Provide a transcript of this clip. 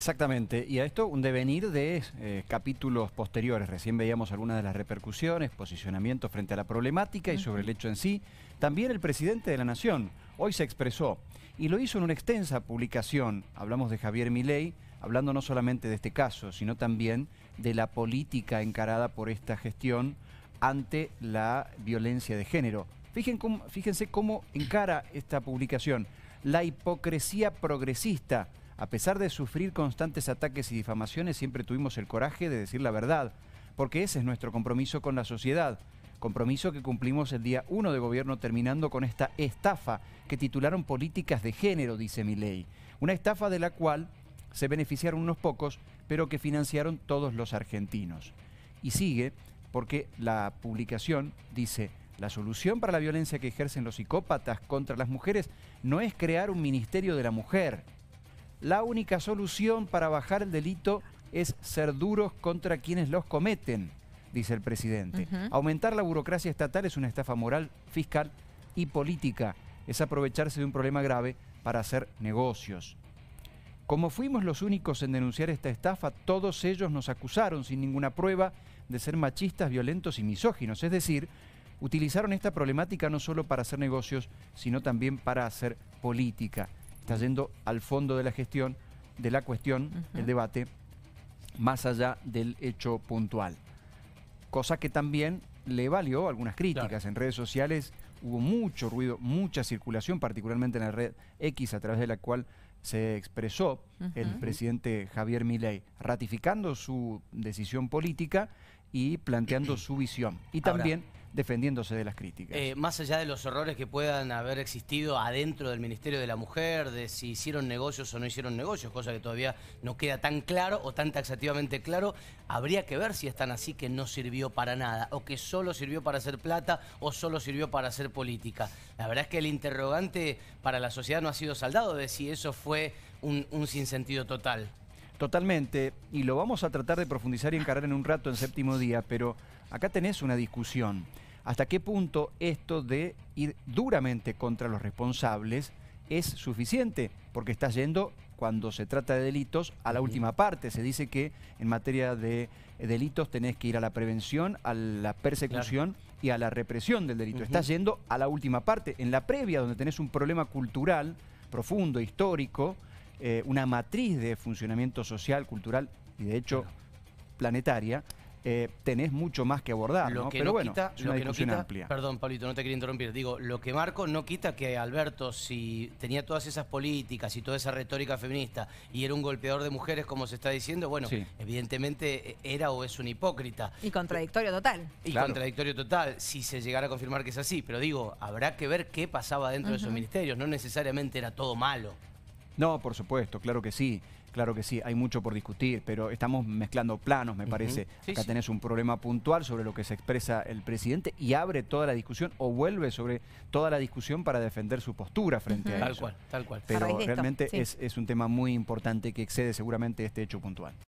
Exactamente, y a esto un devenir de eh, capítulos posteriores. Recién veíamos algunas de las repercusiones, posicionamientos frente a la problemática y sobre el hecho en sí. También el presidente de la Nación hoy se expresó y lo hizo en una extensa publicación. Hablamos de Javier Milei, hablando no solamente de este caso, sino también de la política encarada por esta gestión ante la violencia de género. fíjense cómo encara esta publicación la hipocresía progresista a pesar de sufrir constantes ataques y difamaciones, siempre tuvimos el coraje de decir la verdad, porque ese es nuestro compromiso con la sociedad. Compromiso que cumplimos el día 1 de gobierno terminando con esta estafa que titularon políticas de género, dice mi ley. Una estafa de la cual se beneficiaron unos pocos, pero que financiaron todos los argentinos. Y sigue porque la publicación dice, la solución para la violencia que ejercen los psicópatas contra las mujeres no es crear un ministerio de la mujer la única solución para bajar el delito es ser duros contra quienes los cometen, dice el presidente. Aumentar la burocracia estatal es una estafa moral, fiscal y política. Es aprovecharse de un problema grave para hacer negocios. Como fuimos los únicos en denunciar esta estafa, todos ellos nos acusaron sin ninguna prueba de ser machistas, violentos y misóginos. Es decir, utilizaron esta problemática no solo para hacer negocios, sino también para hacer política está yendo al fondo de la gestión, de la cuestión, el debate, más allá del hecho puntual. Cosa que también le valió algunas críticas en redes sociales. Hubo mucho ruido, mucha circulación, particularmente en la red X, a través de la cual se expresó el presidente Javier Milei, ratificando su decisión política y planteando su visión. Y también defendiéndose de las críticas. Eh, más allá de los errores que puedan haber existido adentro del Ministerio de la Mujer, de si hicieron negocios o no hicieron negocios, cosa que todavía no queda tan claro o tan taxativamente claro, habría que ver si están así que no sirvió para nada, o que solo sirvió para hacer plata, o solo sirvió para hacer política. La verdad es que el interrogante para la sociedad no ha sido saldado de si eso fue un, un sinsentido total. Totalmente, y lo vamos a tratar de profundizar y encarar en un rato en séptimo día, pero acá tenés una discusión ¿Hasta qué punto esto de ir duramente contra los responsables es suficiente? Porque estás yendo, cuando se trata de delitos, a la última parte. Se dice que en materia de eh, delitos tenés que ir a la prevención, a la persecución y a la represión del delito. Estás yendo a la última parte, en la previa, donde tenés un problema cultural profundo, histórico, eh, una matriz de funcionamiento social, cultural y de hecho... planetaria, eh, tenés mucho más que abordar. Lo ¿no? que Pero no quita, es una lo amplia. Perdón, Pablito, no te quería interrumpir. Digo, lo que marco no quita que Alberto, si tenía todas esas políticas y toda esa retórica feminista y era un golpeador de mujeres, como se está diciendo, bueno, evidentemente e, era o es un hipócrita. Y contradictorio total. Y contradictorio total, si se llegara a confirmar que es así. Pero digo, habrá que ver qué pasaba dentro de esos ministerios. No necesariamente era todo malo. No, por supuesto, claro que sí. Claro que sí, hay mucho por discutir, pero estamos mezclando planos, me parece. Acá tenés un problema puntual sobre lo que se expresa el presidente y abre toda la discusión o vuelve sobre toda la discusión para defender su postura frente a tal Tal cual, tal cual. Pero realmente es un tema muy importante que excede seguramente este hecho puntual.